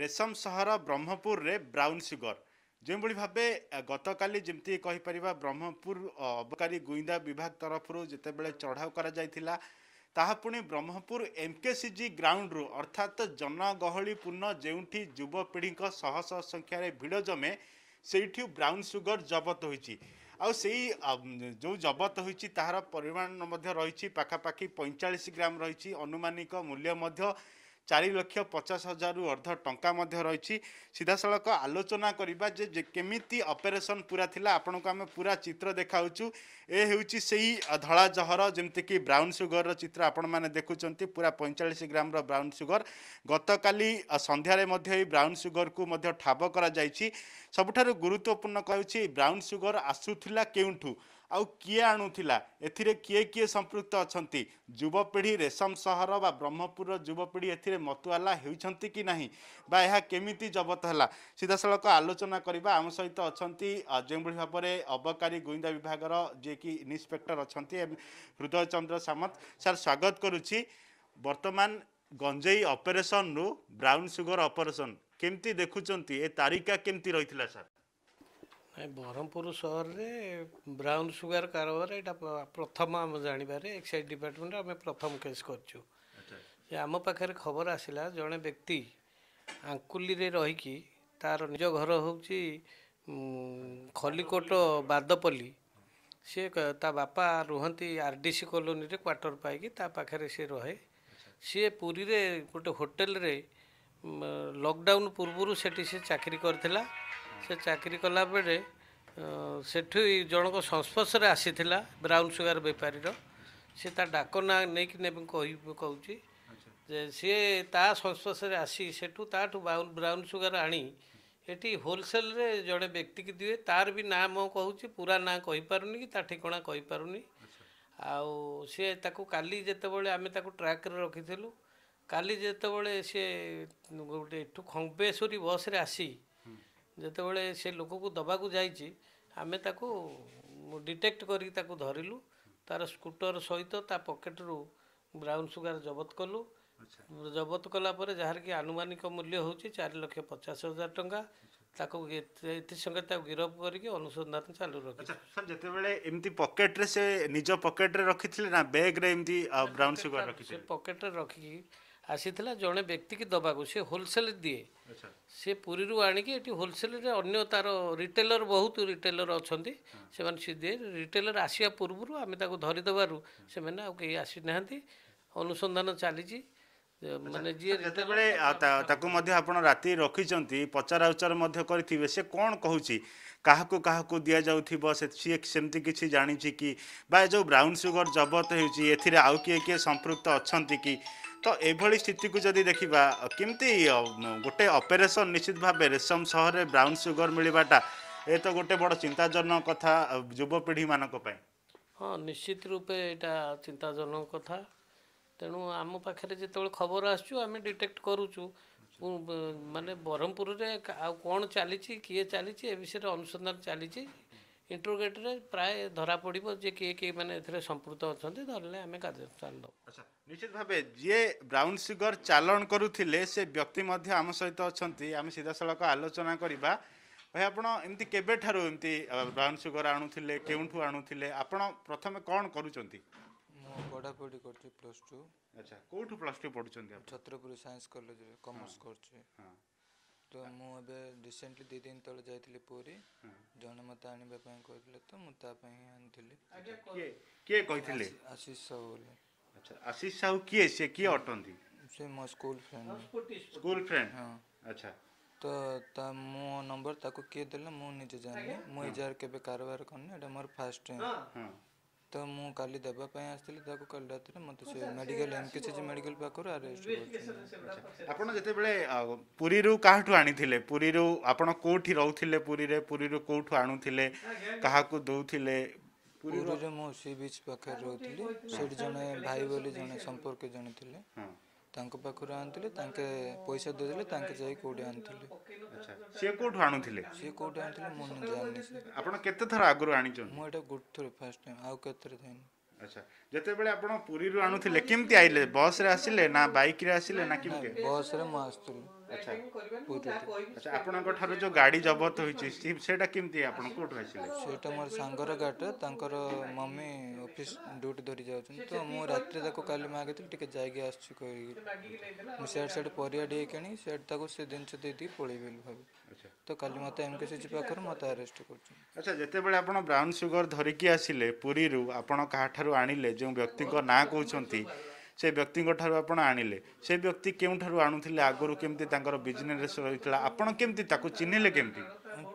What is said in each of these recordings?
ରେଶମ ସହର ବ୍ରହ୍ମପୁରରେ ବ୍ରାଉନ୍ ସୁଗର ଯେଉଁଭଳି ଭାବେ ଗତକାଲି ଯେମିତି କହିପାରିବା ବ୍ରହ୍ମପୁର ଅବକାରୀ ଗୁଇନ୍ଦା ବିଭାଗ ତରଫରୁ ଯେତେବେଳେ ଚଢ଼ାଉ କରାଯାଇଥିଲା ତାହା ପୁଣି Brahmapur M K C G ଗ୍ରାଉଣ୍ଡରୁ ଅର୍ଥାତ୍ ଜନଗହଳିପୂର୍ଣ୍ଣ ଯେଉଁଠି ଯୁବପିଢ଼ିଙ୍କ ଶହ ଶହ ସଂଖ୍ୟାରେ ଭିଡ଼ ଜମେ ସେଇଠୁ ବ୍ରାଉନ୍ ସୁଗର ଜବତ ହୋଇଛି ଆଉ ସେଇ ଯେଉଁ ଜବତ ହୋଇଛି ତାହାର ପରିମାଣ ମଧ୍ୟ ରହିଛି ପାଖାପାଖି ପଇଁଚାଳିଶ ଗ୍ରାମ ରହିଛି ଅନୁମାନିକ ମୂଲ୍ୟ ମଧ୍ୟ ଚାରି ଲକ୍ଷ ପଚାଶ ହଜାରରୁ ଅର୍ଦ୍ଧ ଟଙ୍କା ମଧ୍ୟ ରହିଛି ସିଧାସଳଖ ଆଲୋଚନା କରିବା ଯେ କେମିତି ଅପରେସନ୍ ପୁରା ଥିଲା ଆପଣଙ୍କୁ ଆମେ ପୁରା ଚିତ୍ର ଦେଖାଉଛୁ ଏ ହେଉଛି ସେହି ଧଳା ଜହର ଯେମିତିକି ବ୍ରାଉନ୍ ସୁଗରର ଚିତ୍ର ଆପଣମାନେ ଦେଖୁଛନ୍ତି ପୁରା ପଇଁଚାଳିଶ ଗ୍ରାମର ବ୍ରାଉନ୍ ସୁଗର ଗତକାଲି ସନ୍ଧ୍ୟାରେ ମଧ୍ୟ ଏହି ବ୍ରାଉନ୍ ସୁଗରକୁ ମଧ୍ୟ ଠାବ କରାଯାଇଛି ସବୁଠାରୁ ଗୁରୁତ୍ୱପୂର୍ଣ୍ଣ କହୁଛି ବ୍ରାଉନ୍ ସୁଗର ଆସୁଥିଲା କେଉଁଠୁ ଆଉ କିଏ ଆଣୁଥିଲା ଏଥିରେ କିଏ କିଏ ସମ୍ପୃକ୍ତ ଅଛନ୍ତି ଯୁବପିଢ଼ି ରେଶମ ସହର ବା ବ୍ରହ୍ମପୁରର ଯୁବପିଢ଼ି ଏଥିରେ ମତୁଆଲା ହେଉଛନ୍ତି କି ନାହିଁ ବା ଏହା କେମିତି ଜବତ ହେଲା ସିଧାସଳଖ ଆଲୋଚନା କରିବା ଆମ ସହିତ ଅଛନ୍ତି ଯେଉଁଭଳି ଭାବରେ ଅବକାରୀ ଗୁଇନ୍ଦା ବିଭାଗର ଯିଏକି ଇନ୍ସପେକ୍ଟର ଅଛନ୍ତି ହୃଦୟ ଚନ୍ଦ୍ର ସାମନ୍ତ ସାର୍ ସ୍ୱାଗତ କରୁଛି ବର୍ତ୍ତମାନ ଗଞ୍ଜେଇ ଅପରେସନରୁ ବ୍ରାଉନ୍ ସୁଗର ଅପରେସନ୍ କେମିତି ଦେଖୁଛନ୍ତି ଏ ତାରିକା କେମିତି ରହିଥିଲା ସାର୍ ନାଇଁ ବ୍ରହ୍ମପୁର ସହରରେ ବ୍ରାଉନ୍ ସୁଗାର କାରବାର ଏଇଟା ପ୍ରଥମ ଆମେ ଜାଣିବାରେ ଏକ୍ସାଇଜ୍ ଡିପାର୍ଟମେଣ୍ଟ ଆମେ ପ୍ରଥମ କେସ୍ କରିଛୁ ଯେ ଆମ ପାଖରେ ଖବର ଆସିଲା ଜଣେ ବ୍ୟକ୍ତି ଆଙ୍କୁଲିରେ ରହିକି ତା'ର ନିଜ ଘର ହେଉଛି ଖଲିକୋଟ ବାଦପଲ୍ଲୀ ସିଏ ତା ବାପା ରୁହନ୍ତି ଆର୍ ଡି ସି କଲୋନୀରେ କ୍ୱାର୍ଟର ପାଇକି ତା ପାଖରେ ସିଏ ରହେ ସିଏ ପୁରୀରେ ଗୋଟେ ହୋଟେଲରେ ଲକଡାଉନ୍ ପୂର୍ବରୁ ସେଠି ସେ ଚାକିରି କରିଥିଲା ସେ ଚାକିରି କଲାବେଳେ ସେଠୁ ଜଣଙ୍କ ସଂସ୍ପର୍ଶରେ ଆସିଥିଲା ବ୍ରାଉନ୍ ସୁଗାର ବେପାରୀର ସେ ତା ଡାକ ନାଁ ନେଇକି ନେବି କହି କହୁଛି ଯେ ସିଏ ତା ସଂସ୍ପର୍ଶରେ ଆସି ସେଠୁ ତାଠୁ ବ୍ରାଉନ୍ ବ୍ରାଉନ୍ ସୁଗାର ଆଣି ଏଠି ହୋଲସେଲ୍ରେ ଜଣେ ବ୍ୟକ୍ତିକି ଦିଏ ତାର ବି ନାଁ ମୁଁ କହୁଛି ପୁରା ନାଁ କହିପାରୁନି କି ତା ଠିକଣା କହିପାରୁନି ଆଉ ସିଏ ତାକୁ କାଲି ଯେତେବେଳେ ଆମେ ତାକୁ ଟ୍ରାକ୍ରେ ରଖିଥିଲୁ କାଲି ଯେତେବେଳେ ସିଏ ଗୋଟେ ଏଠୁ ଖମ୍ବେଶ୍ୱରୀ ବସ୍ରେ ଆସି ଯେତେବେଳେ ସେ ଲୋକକୁ ଦେବାକୁ ଯାଇଛି ଆମେ ତାକୁ ଡିଟେକ୍ଟ କରିକି ତାକୁ ଧରିଲୁ ତାର ସ୍କୁଟର ସହିତ ତା ପକେଟରୁ ବ୍ରାଉନ୍ ସୁଗାର ଜବତ କଲୁ ଜବତ କଲା ପରେ ଯାହାରକି ଆନୁମାନିକ ମୂଲ୍ୟ ହେଉଛି ଚାରି ଲକ୍ଷ ପଚାଶ ହଜାର ଟଙ୍କା ତାକୁ ଏଥିସଙ୍ଗେ ତାକୁ ଗିରଫ କରିକି ଅନୁସନ୍ଧାନ ଚାଲୁ ରଖିଛୁ ସାର୍ ଯେତେବେଳେ ଏମିତି ପକେଟରେ ସେ ନିଜ ପକେଟରେ ରଖିଥିଲେ ନା ବ୍ୟାଗ୍ରେ ଏମିତି ବ୍ରାଉନ୍ ସୁଗାର ରଖିଥିଲେ ପକେଟରେ ରଖିକି ଆସିଥିଲା ଜଣେ ବ୍ୟକ୍ତିକି ଦେବାକୁ ସେ ହୋଲସେଲ୍ ଦିଏ ସେ ପୁରୀରୁ ଆଣିକି ଏଠି ହୋଲସେଲ୍ରେ ଅନ୍ୟ ତା'ର ରିଟେଲର୍ ବହୁତ ରିଟେଲର୍ ଅଛନ୍ତି ସେମାନେ ସେ ଦିଏ ରିଟେଲର୍ ଆସିବା ପୂର୍ବରୁ ଆମେ ତାକୁ ଧରିଦେବାରୁ ସେମାନେ ଆଉ କେହି ଆସିନାହାନ୍ତି ଅନୁସନ୍ଧାନ ଚାଲିଛି ମାନେ ଯିଏ ଯେତେବେଳେ ତାକୁ ମଧ୍ୟ ଆପଣ ରାତି ରଖିଛନ୍ତି ପଚରା ଉଚରା ମଧ୍ୟ କରିଥିବେ ସେ କ'ଣ କହୁଛି କାହାକୁ କାହାକୁ ଦିଆଯାଉଥିବ ସେ ସିଏ ସେମିତି କିଛି ଜାଣିଛି କି ବା ଏ ଯେଉଁ ବ୍ରାଉନ୍ ସୁଗର ଜବତ ହେଉଛି ଏଥିରେ ଆଉ କିଏ କିଏ ସମ୍ପୃକ୍ତ ଅଛନ୍ତି କି ତ ଏଭଳି ସ୍ଥିତିକୁ ଯଦି ଦେଖିବା କେମିତି ଗୋଟେ ଅପରେସନ୍ ନିଶ୍ଚିତ ଭାବେ ରେଶମ ସହରରେ ବ୍ରାଉନ୍ ସୁଗର ମିଳିବାଟା ଏ ତ ଗୋଟେ ବଡ଼ ଚିନ୍ତାଜନକ କଥା ଯୁବପିଢ଼ିମାନଙ୍କ ପାଇଁ ହଁ ନିଶ୍ଚିତ ରୂପେ ଏଇଟା ଚିନ୍ତାଜନକ କଥା ତେଣୁ ଆମ ପାଖରେ ଯେତେବେଳେ ଖବର ଆସୁଛୁ ଆମେ ଡିଟେକ୍ଟ କରୁଛୁ ମାନେ ବ୍ରହ୍ମପୁରରେ ଆଉ କ'ଣ ଚାଲିଛି କିଏ ଚାଲିଛି ଏ ବିଷୟରେ ଅନୁସନ୍ଧାନ ଚାଲିଛି ଇଣ୍ଟ୍ରୋଗେଟ୍ରେ ପ୍ରାୟ ଧରା ପଡ଼ିବ ଯେ କିଏ କିଏ ମାନେ ଏଥିରେ ସମ୍ପୃକ୍ତ ଅଛନ୍ତି ଧରିଲେ ଆମେ କାର୍ଯ୍ୟାନୁଷ୍ଠାନ ଦେବୁ ଆଚ୍ଛା নিশ্চিত ভাবে যিয়ে ব্রাউন সুଗର ଚାଲାଣ କରୁଥିଲେ ସେ ବ୍ୟକ୍ତି ମଧ୍ୟ ଆମ ସହିତ ଅଛନ୍ତି ଆମେ ସିଧାସଳଖ ଆଲୋଚନା କରିବା ଭାଇ ଆପଣ ଏମିତି କେବେଠାରୁ ଏମିତି ବ୍ରାଉନ୍ ସୁଗର ଆଣୁଥିଲେ କେଉଁଠୁ ଆଣୁଥିଲେ ଆପଣ ପ୍ରଥମେ କ'ଣ କରୁଛନ୍ତି ମୁଁ ପଢ଼ାପଢ଼ି କରୁଛି ପ୍ଲସ୍ ଟୁ ଆଚ୍ଛା କେଉଁଠୁ ପ୍ଲସ୍ ଟୁ ପଢ଼ୁଛନ୍ତି ଛତ୍ରପୁର ସାଇନ୍ସ କଲେଜରେ କମର୍ସ କରୁଛି ତ ମୁଁ ଏବେ ରିସେଣ୍ଟଲି ଦୁଇ ଦିନ ତଳେ ଯାଇଥିଲି ପୁରୀ ଜଣେ ମୋତେ ଆଣିବା ପାଇଁ କହିଥିଲେ ତ ମୁଁ ତା ପାଇଁ ଆଣିଥିଲି କିଏ କହିଥିଲେ ଆଶିଷ ସାହୁ ବୋଲି আচ্ছা আশিস সাহু କିଏ ସେ କିଏ ଅଟନ୍ତି ସେ ମୋ ସ୍କୁଲ ଫ୍ରେଣ୍ଡ ସ୍କୁଲ ଫ୍ରେଣ୍ଡ ଆଚ୍ଛା ତ ତା ମୋ ନମ୍ବର ତାକୁ କିଏ ଦେଲା ମୁଁ ନିଜେ ଜାଣିନି ମୁଁ ଏଯାର କେବେ କାରବାର କରିନି ଏଇଟା ମୋର ଫାର୍ଷ୍ଟ ଟାଇମ୍ ତ ମୁଁ କାଲି ଦେବା ପାଇଁ ଆସିଥିଲି ତାକୁ କାଲି ରାତିରେ ମୋତେ ସେ medical M K C medical ପାଖରୁ ଆରେଷ୍ଟ କରିଛନ୍ତି ଆପଣ ଯେତେବେଳେ ପୁରୀରୁ କାହାଠୁ ଆଣିଥିଲେ ପୁରୀରୁ ଆପଣ କେଉଁଠି ରହୁଥିଲେ ପୁରୀରେ ପୁରୀରୁ କେଉଁଠୁ ଆଣୁଥିଲେ କାହାକୁ ଦେଉଥିଲେ ପୁରୀରେ ମୁଁ ସି ବିଚ୍ ପାଖରେ ରହୁଥିଲି ସେଠି ଜଣେ ଭାଇ ବୋଲି ଜଣେ ସମ୍ପର୍କୀୟ ଜଣେ ଥିଲେ ତାଙ୍କ ପାଖରୁ ଆଣୁଥିଲେ ତାଙ୍କେ ପଇସା ଦେଇଦେଲେ ତାଙ୍କେ ଯାଇ କୋଉଠି ଆଣୁଥିଲେ ସିଏ କୋଉଠୁ ଆଣୁଥିଲେ ସିଏ କୋଉଠି ଆଣୁଥିଲେ ମୁଁ ଜାଣିନି ଆପଣ କେତେ ଥର ଆଗରୁ ଆଣିଛନ୍ତି ମୁଁ ଏଇଟା ଗୋଟେ ଥର ଫାର୍ଷ୍ଟ ଟାଇମ୍ ଆଉ କେତେ ଥର ଯାଇନି ଆଚ୍ଛା ଯେତେବେଳେ ଆପଣ ପୁରୀରୁ ଆଣୁଥିଲେ କେମିତି ଆଇଲେ ବସ୍ରେ ଆସିଲେ ନା ବାଇକ୍ରେ ଆସିଲେ ନା କେମିତି ବସ୍ରେ ମୁଁ ଆସୁଥିଲି जो गाड़ी जब्त होई मोर सांगर मम्मी ऑफिस ड्यूट धरि जाउ तो मुझे रात तक काल में आगे ठीक जाय के को मु सेट सेट परिया डे केनी सेट तो कल मत एमके सी पाखर मत अरेस्ट कर अच्छा जते बेले आपन ब्राउन सुगर धरिकी के आसिले पुरी रु आपन काठारु आनीले ସେ ବ୍ୟକ୍ତିଙ୍କ ଠାରୁ ଆପଣ ଆଣିଲେ ସେ ବ୍ୟକ୍ତି କେଉଁଠାରୁ ଆଣୁଥିଲେ ଆଗରୁ କେମିତି ତାଙ୍କର ବିଜନେସ୍ ରହିଥିଲା ଆପଣ କେମିତି ତାକୁ ଚିହ୍ନିଲେ କେମିତି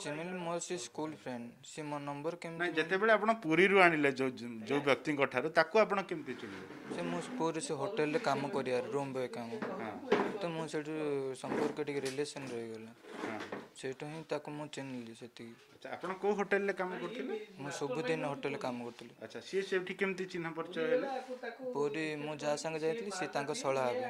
ଚିହ୍ନିଲି ମୋ ସେ ସ୍କୁଲ ଫ୍ରେଣ୍ଡ ସେ ମୋ ନମ୍ବର କେମିତି ନାଇଁ ଯେତେବେଳେ ଆପଣ ପୁରୀରୁ ଆଣିଲେ ଯେଉଁ ଯେଉଁ ବ୍ୟକ୍ତିଙ୍କ ଠାରୁ ତାକୁ ଆପଣ କେମିତି ଚିହ୍ନିଲେ ସେ ମୁଁ ପୁରୀ ସେ ହୋଟେଲରେ କାମ କରିବାର ରୁମ୍ ବଏ କାମ ତ ମୁଁ ସେଠୁ ସମ୍ପର୍କ ଟିକେ ରିଲେସନ୍ ରହିଗଲା ସେଇଟା ହିଁ ତାକୁ ମୁଁ ଚିହ୍ନିଲି ସେତିକି ଆଚ୍ଛା ଆପଣ କୋଉ ହୋଟେଲରେ କାମ କରୁଥିଲେ ମୁଁ ସବୁଦିନ ହୋଟେଲରେ କାମ କରୁଥିଲି ଆଚ୍ଛା ସିଏ ସେଠି କେମିତି ଚିହ୍ନା ପରିଚୟ ହେଲେ ପୁରୀ ମୁଁ ଯାହା ସାଙ୍ଗେ ଯାଇଥିଲି ସିଏ ତାଙ୍କ ଶଳା ହେବେ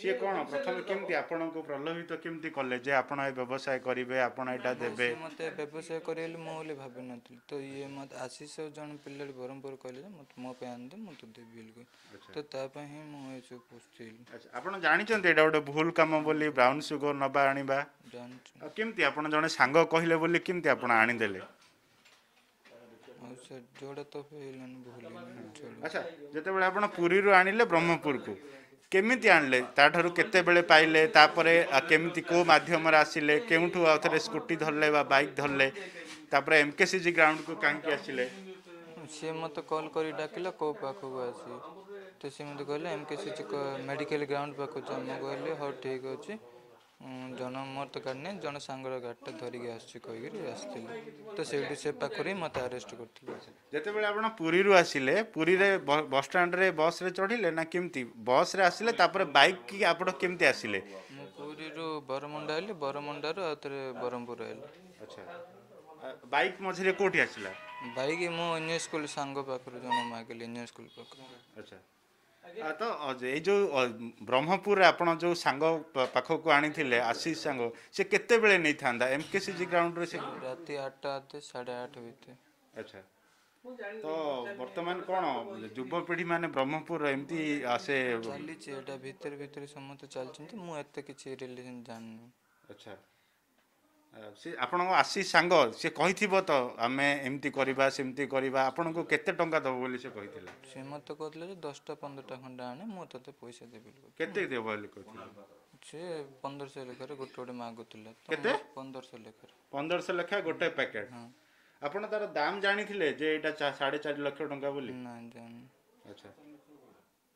ସିଏ କ'ଣ ପ୍ରଥମେ କେମିତି ଆପଣଙ୍କୁ ପ୍ରଲୋଭିତ କେମିତି କଲେ ଯେ ଆପଣ ଏ ବ୍ୟବସାୟ କରିବେ ଆପଣ ଏଇଟା ଦେବେ ମୋତେ ବ୍ୟବସାୟ କରିବେ ମୁଁ ବୋଲି ଭାବିନଥିଲି ତ ଇଏ ମୋତେ ଆଶିଷ ଜଣେ ପିଲାଟି ବ୍ରହ୍ମପୁର କହିଲେ ଯେ ମୋତେ ମୋ ପାଇଁ ଆଣିଦେ ମୁଁ ତ ଦେବି ବୋଲି ତ ତା ପାଇଁ ହିଁ ମୁଁ ଏସବୁ ପୋଷିଲି ଆଚ୍ଛା ଆପଣ ଜାଣିଛନ୍ତି ଏଇଟା ଗୋଟେ ଭୁଲ କାମ ବୋଲି ବ୍ରାଉନ୍ ଯୌତୁକ ନେବା ଆଣିବା କେମିତି ଆପଣ ଜଣେ ସାଙ୍ଗ କହିଲେ ବୋଲି କେମିତି ଆପଣ ଆଣିଦେଲେ ଆଚ୍ଛା ଯେତେବେଳେ ଆପଣ ପୁରୀରୁ ଆଣିଲେ ବ୍ରହ୍ମପୁରକୁ କେମିତି ଆଣିଲେ ତାଠାରୁ କେତେବେଳେ ପାଇଲେ ତାପରେ କେମିତି କେଉଁ ମାଧ୍ୟମରେ ଆସିଲେ କେଉଁଠୁ ଆଉ ଥରେ ସ୍କୁଟି ଧରିଲେ ବା ବାଇକ୍ ଧରିଲେ ତାପରେ ଏମ୍ କେ ସି ଜି ଗ୍ରାଉଣ୍ଡକୁ କାହିଁକି ଆସିଲେ ସିଏ ମୋତେ କଲ୍ କରି ଡାକିଲା କେଉଁ ପାଖକୁ ଆସି ତ ସିଏ ମୋତେ କହିଲେ M K C G medical ground ପାଖକୁ ମୁଁ କହିଲି ହଉ ଠିକ୍ ଅଛି ଜଣ ମୋର ତ ଗାଡ଼ି ନାହିଁ ଜଣେ ସାଙ୍ଗର ଗାଡ଼ିଟା ଧରିକି ଆସୁଛି କହିକିରି ଆସିଥିଲି ତ ସେଇଠି ସେ ପାଖରେ ହିଁ ମୋତେ ଆରେଷ୍ଟ କରିଥିଲି ଯେତେବେଳେ ଆପଣ ପୁରୀରୁ ଆସିଲେ ପୁରୀରେ ବସ୍ଷ୍ଟାଣ୍ଡରେ ବସ୍ରେ ଚଢ଼ିଲେ ନା କେମିତି ବସ୍ରେ ଆସିଲେ ତାପରେ ବାଇକ୍ କି ଆପଣ କେମିତି ଆସିଲେ ମୁଁ ପୁରୀରୁ ବରମୁଣ୍ଡା ଆସିଲି ବରମୁଣ୍ଡାରୁ ଆଉ ଥରେ ବରହମପୁର ଆସିଲି ଆଚ୍ଛା ବାଇକ୍ ମଝିରେ କେଉଁଠି ଆସିଲା ବାଇକ୍ ମୁଁ ଅନ୍ୟ ସ୍କୁଲ ସାଙ୍ଗ ପାଖରୁ ଜଣେ ମାଗିଲି ଅନ୍ୟ ସ୍କୁଲ ପାଖରୁ ଆଚ୍ଛା ତ ଏଇ ଯେଉଁ ବ୍ରହ୍ମପୁରରେ ଆପଣ ଯେଉଁ ସାଙ୍ଗ ପାଖକୁ ଆଣିଥିଲେ ଆଶିଷ ସାଙ୍ଗ ସେ କେତେବେଳେ ନେଇଥାନ୍ତା ଏମ୍ କେ ସି ଜି ଗ୍ରାଉଣ୍ଡରେ ସେ ରାତି ଆଠଟା ସାଢ଼େ ଆଠ ଭିତରେ ଆଚ୍ଛା ତ ବର୍ତ୍ତମାନ କ'ଣ ଯୁବପିଢ଼ିମାନେ ବ୍ରହ୍ମପୁରର ଏମିତି ସେ ଚାଲିଛି ଏଇଟା ଭିତରେ ଭିତରେ ସମସ୍ତେ ଚାଲିଛନ୍ତି ମୁଁ ଏତେ କିଛି ରିଲେସନ୍ ଜାଣିନି ଆଚ୍ଛା ସେ ଆପଣଙ୍କ ଆଶିଷ ସାଙ୍ଗ ସେ କହିଥିବ ତ ଆମେ ଏମିତି କରିବା ସେମିତି କରିବା ଆପଣଙ୍କୁ କେତେ ଟଙ୍କା ଦେବ ବୋଲି ସେ କହିଥିଲା ସେ ମୋତେ କହିଥିଲେ ଯେ ଦଶଟା ପନ୍ଦରଟା ଖଣ୍ଡେ ଆଣେ ମୁଁ ତୋତେ ପଇସା ଦେବି କେତେ ଦେବ ବୋଲି କହିଥିଲା ସେ ପନ୍ଦରଶହ ଲେଖାରେ ଗୋଟେ ଗୋଟେ ମାଗୁଥିଲା କେତେ ପନ୍ଦରଶହ ଲେଖାରେ ପନ୍ଦରଶହ ଲେଖା ଗୋଟେ ପ୍ୟାକେଟ୍ ଆପଣ ତାର ଦାମ ଜାଣିଥିଲେ ଯେ ଏଇଟା ସାଢ଼େ ଚାରି ଲକ୍ଷ ଟଙ୍କା ବୋଲି ନା ଜାଣି ଆଚ୍ଛା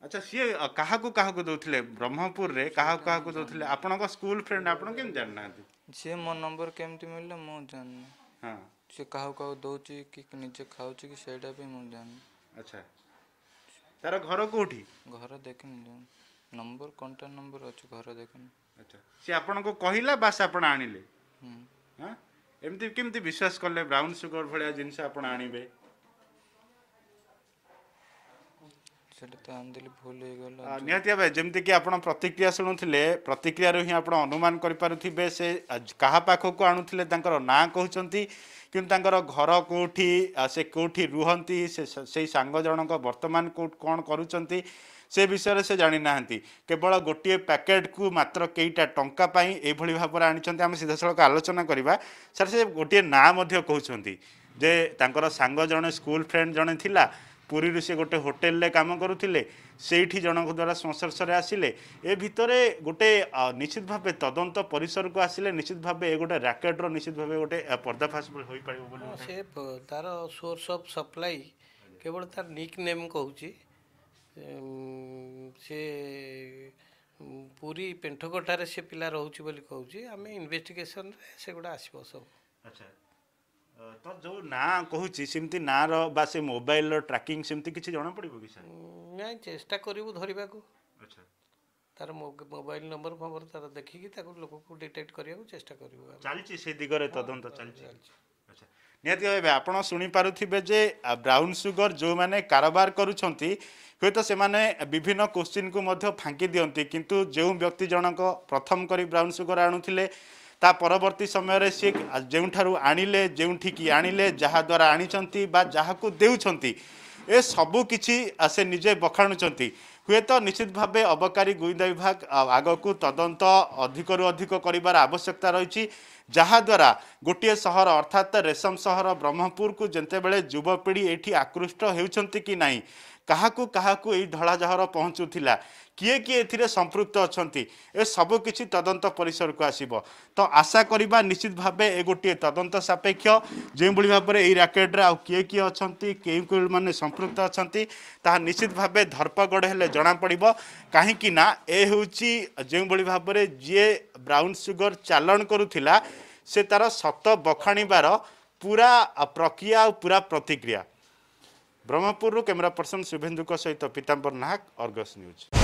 अच्छा सी क्या क्या दौले ब्रह्मपुर क्या क्या दौले आप स्कूल फ्रेंड आप जानना सी मो नंबर केमती मिलने मुझे जानी सी क्या क्या दौर कि निजे खाऊ कि तार घर कौटी घर देख नंबर कंटाक्ट नंबर अच्छे घर देख सी आप कहला आमती विश्वास कले ब्राउन सुगर भाया जिन आपड़ आ ନିହାତି ଭାବେ ଯେମିତିକି ଆପଣ ପ୍ରତିକ୍ରିୟା ଶୁଣୁଥିଲେ ପ୍ରତିକ୍ରିୟାରୁ ହିଁ ଆପଣ ଅନୁମାନ କରିପାରୁଥିବେ ସେ କାହା ପାଖକୁ ଆଣୁଥିଲେ ତାଙ୍କର ନାଁ କହୁଛନ୍ତି କିନ୍ତୁ ତାଙ୍କର ଘର କେଉଁଠି ସେ କେଉଁଠି ରୁହନ୍ତି ସେ ସେଇ ସାଙ୍ଗ ଜଣଙ୍କ ବର୍ତ୍ତମାନ କେଉଁ କ'ଣ କରୁଛନ୍ତି ସେ ବିଷୟରେ ସେ ଜାଣିନାହାନ୍ତି କେବଳ ଗୋଟିଏ ପ୍ୟାକେଟ୍କୁ ମାତ୍ର କେଇଟା ଟଙ୍କା ପାଇଁ ଏଇଭଳି ଭାବରେ ଆଣିଛନ୍ତି ଆମେ ସିଧାସଳଖ ଆଲୋଚନା କରିବା ସାର୍ ସେ ଗୋଟିଏ ନାଁ ମଧ୍ୟ କହୁଛନ୍ତି ଯେ ତାଙ୍କର ସାଙ୍ଗ ଜଣେ ସ୍କୁଲ ଫ୍ରେଣ୍ଡ ଜଣେ ଥିଲା ପୁରୀରୁ ସେ ଗୋଟେ ହୋଟେଲରେ କାମ କରୁଥିଲେ ସେଇଠି ଜଣଙ୍କ ଦ୍ୱାରା ସଂସ୍ପର୍ଶରେ ଆସିଲେ ଏ ଭିତରେ ଗୋଟେ ନିଶ୍ଚିତ ଭାବେ ତଦନ୍ତ ପରିସରକୁ ଆସିଲେ ନିଶ୍ଚିତ ଭାବେ ଏ ଗୋଟେ ରାକେଟ୍ର ନିଶ୍ଚିତ ଭାବେ ଗୋଟେ ପର୍ଦ୍ଦାଫାସ ହୋଇପାରିବ ବୋଲି ସେ ତାର ସୋର୍ସ ଅଫ୍ ସପ୍ଲାଇ କେବଳ ତାର ନିକ୍ ନେମ୍ କହୁଛି ସେ ପୁରୀ ପେଣ୍ଠକଠାରେ ସେ ପିଲା ରହୁଛି ବୋଲି କହୁଛି ଆମେ ଇନଭେଷ୍ଟିଗେସନରେ ସେଗୁଡ଼ା ଆସିବ ସବୁ ଆଚ୍ଛା ତ ଯେଉଁ ନାଁ କହୁଛି ସେମିତି ନାଁର ବା ସେ ମୋବାଇଲର ଟ୍ରାକିଂ ସେମିତି କିଛି ଜଣାପଡ଼ିବ କି ସାର୍ ନାଇଁ ଚେଷ୍ଟା କରିବୁ ଧରିବାକୁ ଆଚ୍ଛା ତାର ମୋବାଇଲ ନମ୍ବର ଫମ୍ବର ତାର ଦେଖିକି ତାକୁ ଲୋକକୁ ଡିଟେକ୍ଟ କରିବାକୁ ଚେଷ୍ଟା କରିବୁ ଚାଲିଛି ସେ ଦିଗରେ ତଦନ୍ତ ଚାଲିଛି ଆଚ୍ଛା ନିହାତି ଭାବେ ଆପଣ ଶୁଣିପାରୁଥିବେ ଯେ ବ୍ରାଉନ୍ ସୁଗର ଯେଉଁମାନେ କାରବାର କରୁଛନ୍ତି ହୁଏତ ସେମାନେ ବିଭିନ୍ନ କୋଶ୍ଚିନ୍କୁ ମଧ୍ୟ ଫାଙ୍କି ଦିଅନ୍ତି କିନ୍ତୁ ଯେଉଁ ବ୍ୟକ୍ତି ଜଣକ ପ୍ରଥମ କରି ବ୍ରାଉନ୍ ସୁଗର ଆଣୁଥିଲେ ତା ପରବର୍ତ୍ତୀ ସମୟରେ ସିଏ ଯେଉଁଠାରୁ ଆଣିଲେ ଯେଉଁଠିକି ଆଣିଲେ ଯାହାଦ୍ୱାରା ଆଣିଛନ୍ତି ବା ଯାହାକୁ ଦେଉଛନ୍ତି ଏ ସବୁ କିଛି ସେ ନିଜେ ବଖାଣୁଛନ୍ତି ହୁଏତ ନିଶ୍ଚିତ ଭାବେ ଅବକାରୀ ଗୁଇନ୍ଦା ବିଭାଗ ଆଗକୁ ତଦନ୍ତ ଅଧିକରୁ ଅଧିକ କରିବାର ଆବଶ୍ୟକତା ରହିଛି ଯାହାଦ୍ୱାରା ଗୋଟିଏ ସହର ଅର୍ଥାତ୍ ରେଶମ ସହର ବ୍ରହ୍ମପୁରକୁ ଯେତେବେଳେ ଯୁବପିଢ଼ି ଏଠି ଆକୃଷ୍ଟ ହେଉଛନ୍ତି କି ନାହିଁ କାହାକୁ କାହାକୁ ଏହି ଢଳାଜାହର ପହଞ୍ଚୁଥିଲା କିଏ କିଏ ଏଥିରେ ସମ୍ପୃକ୍ତ ଅଛନ୍ତି ଏ କିଛି ତଦନ୍ତ ପରିସରକୁ ଆସିବ ତ ଆଶା କରିବା ନିଶ୍ଚିତ ଭାବେ ଏ ଗୋଟିଏ ତଦନ୍ତ ସାପେକ୍ଷ ଯେଉଁଭଳି ଭାବରେ ଏଇ ରାକେଟରେ ଆଉ କିଏ କିଏ ଅଛନ୍ତି କେଉଁ କେଉଁ ମାନେ ସମ୍ପୃକ୍ତ ଅଛନ୍ତି ତାହା ନିଶ୍ଚିତ ଭାବେ ଧର୍ପଗଡ଼ ହେଲେ ଜଣାପଡ଼ିବ କାହିଁକି ନା ଏ ହେଉଛି ଯେଉଁଭଳି ଭାବରେ ଯିଏ ବ୍ରାଉନ୍ ସୁଗର ଚାଲାଣ କରୁଥିଲା ସେ ତା'ର ସତ ବଖାଣିବାର ପୁରା ପ୍ରକ୍ରିୟା ଆଉ ପୁରା ପ୍ରତିକ୍ରିୟା ବ୍ରହ୍ମପୁରରୁ କ୍ୟାମେରା ପର୍ସନ ଶୁଭେନ୍ଦୁଙ୍କ ସହିତ ପୀତାମ୍ବର ନାହାକ ଅର୍ଗସ୍ ନ୍ୟୁଜ୍